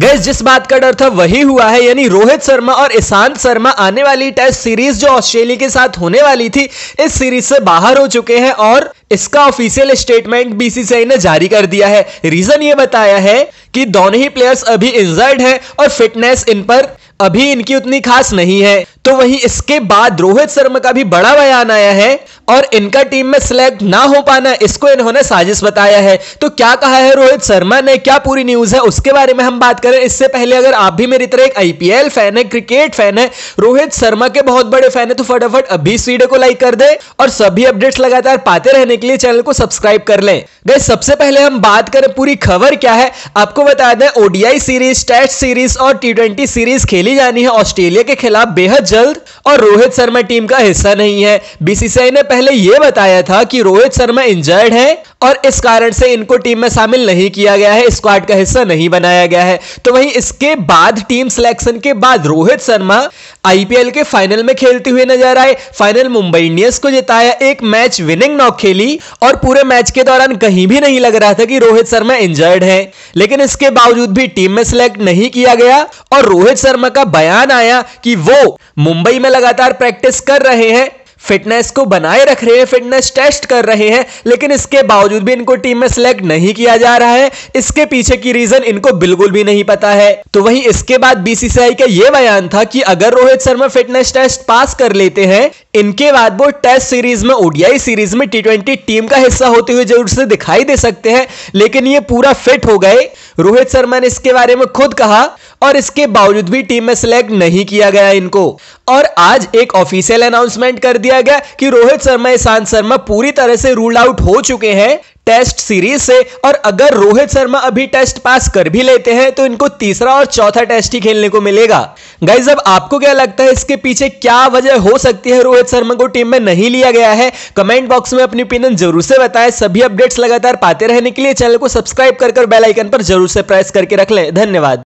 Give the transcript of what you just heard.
gas जिस बात का डर था वही हुआ है यानी रोहित शर्मा और ईशांत शर्मा आने वाली टेस्ट सीरीज जो ऑस्ट्रेलिया के साथ होने वाली थी इस सीरीज से बाहर हो चुके हैं और इसका ऑफिशियल स्टेटमेंट बीसीसीआई ने जारी कर दिया है रीजन ये बताया है कि दोनों ही प्लेयर्स अभी इंजर्ड हैं और फिटनेस इन पर अभी इनकी उतनी खास नहीं है तो वहीं इसके बाद रोहित शर्मा का भी बड़ा बयान आया है और इनका टीम में सिलेक्ट ना हो पाना इसको इन्होंने साजिश बताया है तो क्या कहा है रोहित शर्मा ने क्या पूरी न्यूज है उसके बारे में हम बात करें इससे पहले अगर आप भी मेरी तरह एक आईपीएल फैन है क्रिकेट फैन है रोहित शर्मा के बहुत बड़े फैन है तो फटाफट अभी इस वीडियो को लाइक कर दे और सभी अपडेट्स लगातार पाते रहने के लिए चैनल को सब्सक्राइब कर ले गए सबसे पहले हम बात करें पूरी खबर क्या है आपको बता दें ओडीआई सीरीज टेस्ट सीरीज और टी सीरीज खेली जानी है ऑस्ट्रेलिया के खिलाफ बेहद जल्द और रोहित शर्मा टीम का हिस्सा नहीं है बीसीसीआई ने पहले यह बताया था कि रोहित शर्मा इंजर्ड है और इस कारण से इनको टीम में शामिल नहीं किया गया है स्क्वाड का हिस्सा नहीं बनाया गया है तो वहीं इसके बाद टीम सिलेक्शन के बाद रोहित शर्मा आईपीएल के फाइनल में खेलते हुए नजर आए फाइनल मुंबई इंडियंस को जिताया एक मैच विनिंग नॉक खेली और पूरे मैच के दौरान कहीं भी नहीं लग रहा था कि रोहित शर्मा इंजर्ड है लेकिन इसके बावजूद भी टीम में सिलेक्ट नहीं किया गया और रोहित शर्मा का बयान आया कि वो मुंबई में लगातार प्रैक्टिस कर रहे हैं फिटनेस को बनाए रख रहे हैं फिटनेस टेस्ट कर रहे हैं लेकिन इसके बावजूद भी इनको टीम में सिलेक्ट नहीं किया जा रहा है इसके पीछे की रीजन इनको बिल्कुल भी नहीं पता है तो वहीं इसके बाद बीसीसीआई का यह बयान था कि अगर Rohit Sharma fitness test pass कर लेते हैं इनके बाद वो टेस्ट सीरीज में ओडीआई सीरीज में टी ट्वेंटी टीम का हिस्सा होते हुए जरूर से दिखाई दे सकते हैं लेकिन ये पूरा फिट हो गए रोहित शर्मा ने इसके बारे में खुद कहा और इसके बावजूद भी टीम में सिलेक्ट नहीं किया गया इनको और आज एक ऑफिशियल अनाउंसमेंट कर दिया गया कि रोहित शर्मा ईशांत शर्मा पूरी तरह से रूल आउट हो चुके हैं टेस्ट सीरीज से और अगर रोहित शर्मा अभी टेस्ट पास कर भी लेते हैं तो इनको तीसरा और चौथा टेस्ट ही खेलने को मिलेगा गाइज अब आपको क्या लगता है इसके पीछे क्या वजह हो सकती है रोहित शर्मा को टीम में नहीं लिया गया है कमेंट बॉक्स में अपनी ओपिनियन जरूर से बताएं सभी अपडेट्स लगातार पाते रहने के लिए चैनल को सब्सक्राइब कर बेलाइकन पर जरूर से प्रेस करके रख लें धन्यवाद